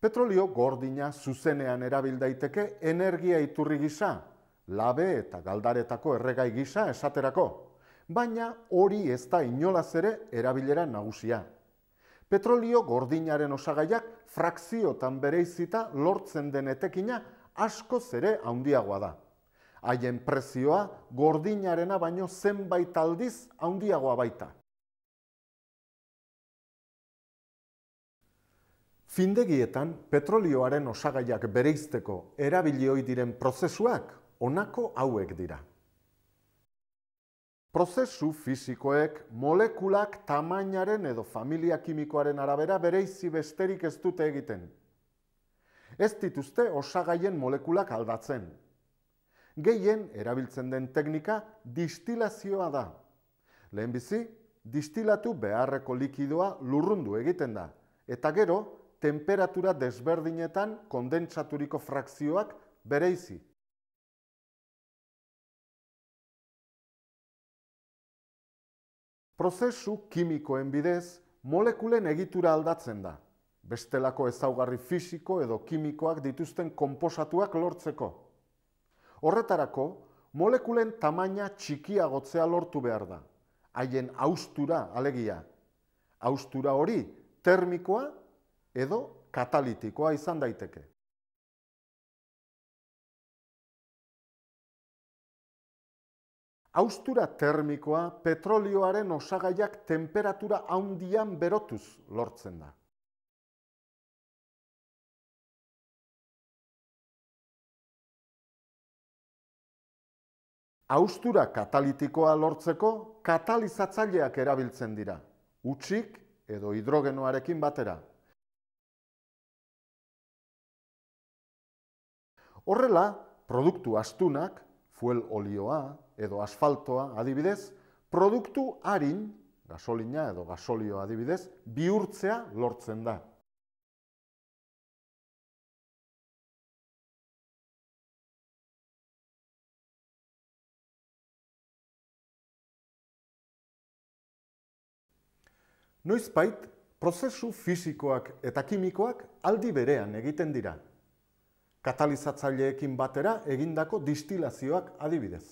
Petrolio gordina zuzenean erabil daiteke energia iturri gisa, labe eta galdaretako erregai gisa esaterako, baina hori ez da inolaz ere erabilera nagusia. Petrolio gordinaren osagaiak frakziotan bereizita lortzen den etekina asko zere handiagoa da. Haien prezioa gordinarena baino zenbait aldiz handiagoa baita. Findegietan petrolioaren osagaiak bereizteko erabilioi diren prozesuak honako hauek dira. Prozesu fisikoek molekulak tamainaren edo familia kimikoaren arabera bereizi besterik ez dute egiten. Ez dituzte osagaien molekulak aldatzen. Gehien erabiltzen den teknika distilazioa da. Lehenbizi, distilatu beharreko likidoa lurrundu egiten da, eta gero, Temperatura desberdinetan kondentsaturiko frakzioak bereizi. Prozesu kimikoen bidez molekulen egitura aldatzen da, bestelako ezaugarri fisiko edo kimikoak dituzten konposatuak lortzeko. Horretarako molekulen tamaina txikiagotzea lortu behar da. Haien austura, alegia, austura hori termikoa edo katalitikoa izan daiteke. Austura termikoa petrolioaren osagaiak temperatura haundian berotuz lortzen da. Austura katalitikoa lortzeko katalizatzaileak erabiltzen dira, utxik edo hidrogenoarekin batera. Horrela, produktu astunak, fuel olioa edo asfaltoa adibidez, produktu harin, gasolina edo gasolioa adibidez, bihurtzea lortzen da. Noizbait, prozesu fisikoak eta kimikoak aldi berean egiten dira katalizatzaileekin batera egindako distilazioak adibidez.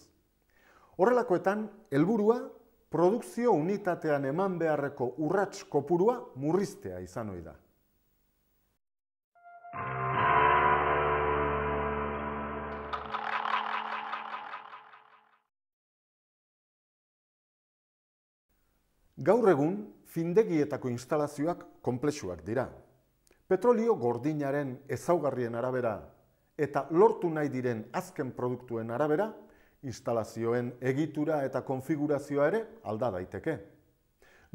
Horrelakoetan, helburua produkzio unitatean eman beharreko urrats kopurua murriztea izan ohi da. Gaur egun, findegietako instalazioak konplexuak dira. Petrolio gordinaren ezaugarrien arabera eta lortu nahi diren azken produktuen arabera, instalazioen egitura eta konfigurazioa ere alda daiteke.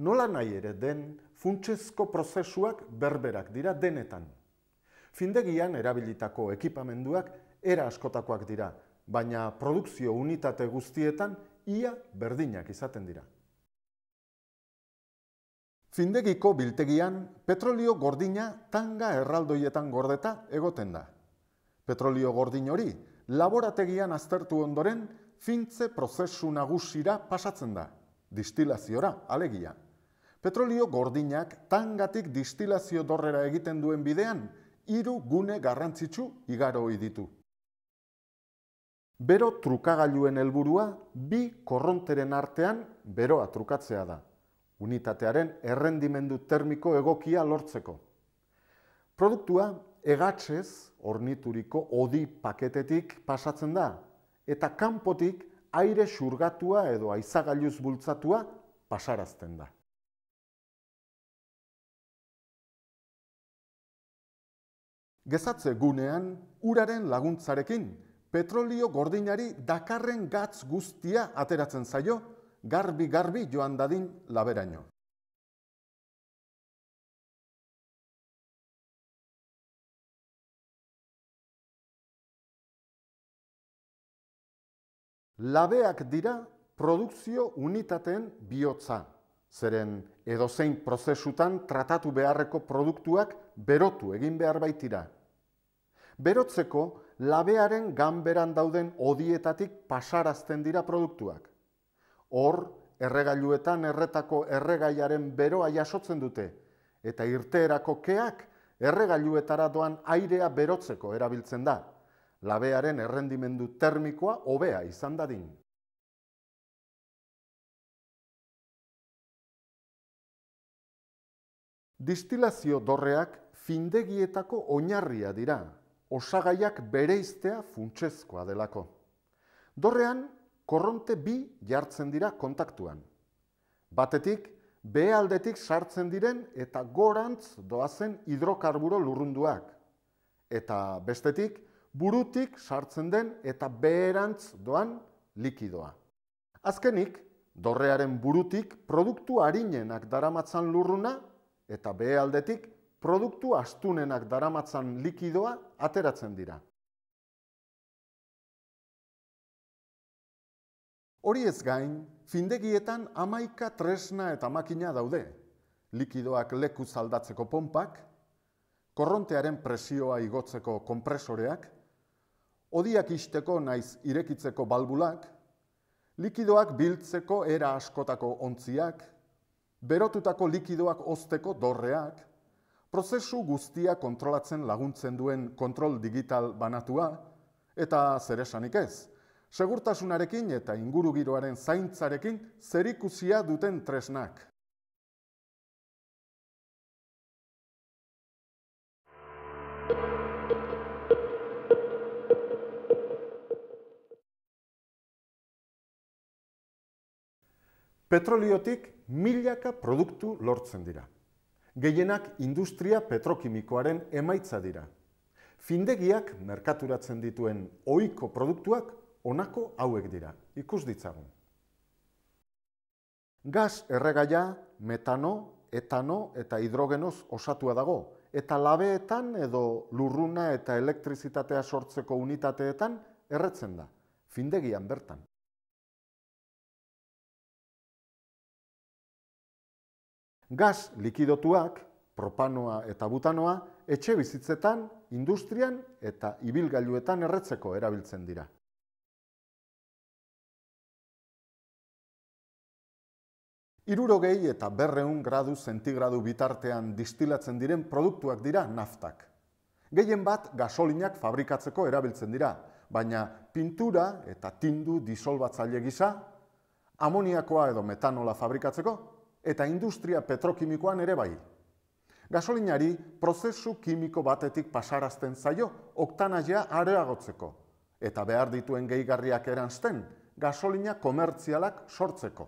Nola nahi ere den funtsezko prozesuak berberak dira denetan. Findegian erabilitako ekipamenduak era askotakoak dira, baina produkzio unitate guztietan ia berdinak izaten dira. Findegiko biltegian petrolio gordina tanga erraldoietan gordeta egoten da. Petrolio gordin hori, laborategian aztertu ondoren, fintze prozesu nagusira pasatzen da, distilaziora, alegia. Petrolio gordinak tangatik distilazio dorrera egiten duen bidean, hiru gune garrantzitsu igaro ditu. Bero trukagailuen helburua bi korronteren artean beroa trukatzea da, unitatearen errendimendu termiko egokia lortzeko. Produktua egatzez ornituriko odi paketetik pasatzen da, eta kanpotik aire xurgatua edo aizagailuz bultzatua pasarazten da. Gezatze gunean, uraren laguntzarekin, petrolio gordinari dakarren gatz guztia ateratzen zaio, garbi-garbi joan dadin laberaino. labeak dira produkzio unitateen bihotza. Zeren edozein prozesutan tratatu beharreko produktuak berotu egin behar baitira. Berotzeko, labearen ganberan dauden odietatik pasarazten dira produktuak. Hor, erregailuetan erretako erregaiaren beroa jasotzen dute, eta irteerako keak erregailuetara doan airea berotzeko erabiltzen da labearen errendimendu termikoa hobea izan dadin. Distilazio dorreak findegietako oinarria dira, osagaiak bereiztea funtsezkoa delako. Dorrean, korronte bi jartzen dira kontaktuan. Batetik, bealdetik sartzen diren eta gorantz doazen hidrokarburo lurrunduak. Eta bestetik, burutik sartzen den eta beherantz doan likidoa. Azkenik, dorrearen burutik produktu harinenak daramatzan lurruna eta behealdetik produktu astunenak daramatzan likidoa ateratzen dira. Hori ez gain, findegietan amaika tresna eta makina daude, likidoak leku zaldatzeko pompak, korrontearen presioa igotzeko konpresoreak, odiak isteko naiz irekitzeko balbulak, likidoak biltzeko era askotako ontziak, berotutako likidoak osteko dorreak, prozesu guztia kontrolatzen laguntzen duen kontrol digital banatua, eta zer esanik ez, segurtasunarekin eta ingurugiroaren zaintzarekin zerikusia duten tresnak. Petroliotik milaka produktu lortzen dira. Gehienak industria petrokimikoaren emaitza dira. Findegiak merkaturatzen dituen ohiko produktuak honako hauek dira, ikus ditzagun. Gaz erregaia, metano, etano eta hidrogenoz osatua dago, eta labeetan edo lurruna eta elektrizitatea sortzeko unitateetan erretzen da, findegian bertan. gaz likidotuak, propanoa eta butanoa, etxe bizitzetan, industrian eta ibilgailuetan erretzeko erabiltzen dira. Irurogei eta berreun gradu zentigradu bitartean distilatzen diren produktuak dira naftak. Gehien bat gasolinak fabrikatzeko erabiltzen dira, baina pintura eta tindu disolbatzaile gisa, amoniakoa edo metanola fabrikatzeko eta industria petrokimikoan ere bai. Gasolinari prozesu kimiko batetik pasarazten zaio oktanazia areagotzeko, eta behar dituen gehigarriak eransten gasolina komertzialak sortzeko.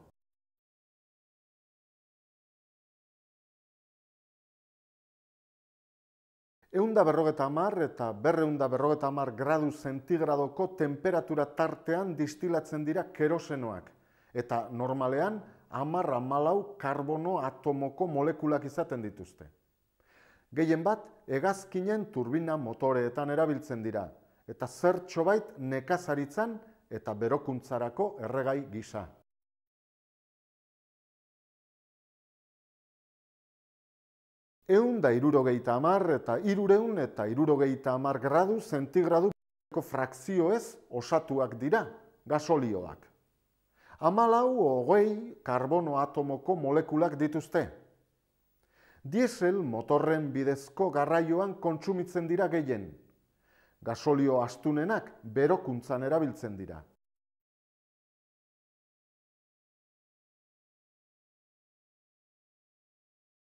Eunda berrogeta amar eta berreunda berrogeta amar gradu zentigradoko temperatura tartean distilatzen dira kerosenoak, eta normalean amar amalau karbono atomoko molekulak izaten dituzte. Gehien bat, egazkinen turbina motoreetan erabiltzen dira, eta zer txobait nekazaritzan eta berokuntzarako erregai gisa. Eun da irurogeita amar eta irureun eta irurogeita amar gradu zentigradu frakzioez osatuak dira gasolioak amalau hogei karbono atomoko molekulak dituzte. Diesel motorren bidezko garraioan kontsumitzen dira gehien. Gasolio astunenak berokuntzan erabiltzen dira.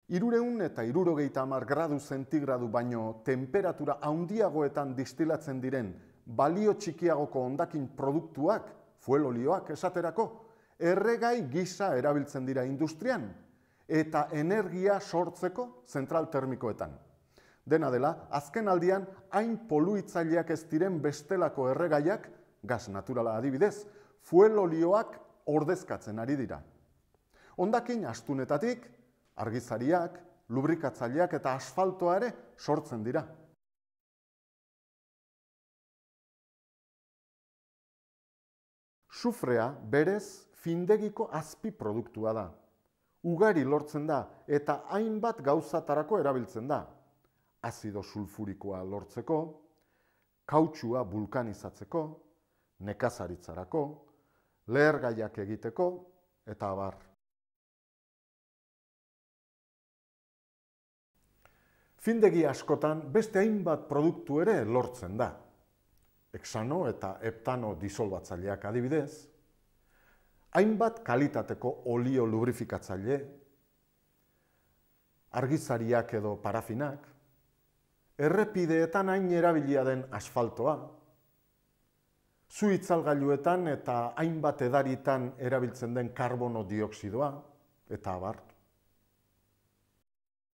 Irureun eta irurogeita amar gradu zentigradu baino temperatura haundiagoetan distilatzen diren balio txikiagoko ondakin produktuak fuel olioak esaterako, erregai gisa erabiltzen dira industrian eta energia sortzeko zentral termikoetan. Dena dela, azken aldian hain poluitzaileak ez diren bestelako erregaiak, gaz naturala adibidez, fuel olioak ordezkatzen ari dira. Ondakin astunetatik, argizariak, lubrikatzaileak eta asfaltoa sortzen dira. Sufrea berez findegiko azpi produktua da. Ugari lortzen da eta hainbat gauzatarako erabiltzen da. Azido sulfurikoa lortzeko, kautxua vulkanizatzeko, nekazaritzarako, lehergaiak egiteko eta abar. Findegi askotan beste hainbat produktu ere lortzen da hexano eta heptano disolbatzaileak adibidez, hainbat kalitateko olio lubrifikatzaile, argizariak edo parafinak, errepideetan hain erabilia den asfaltoa, zu itzalgailuetan eta hainbat edaritan erabiltzen den karbono dioksidoa, eta abartu.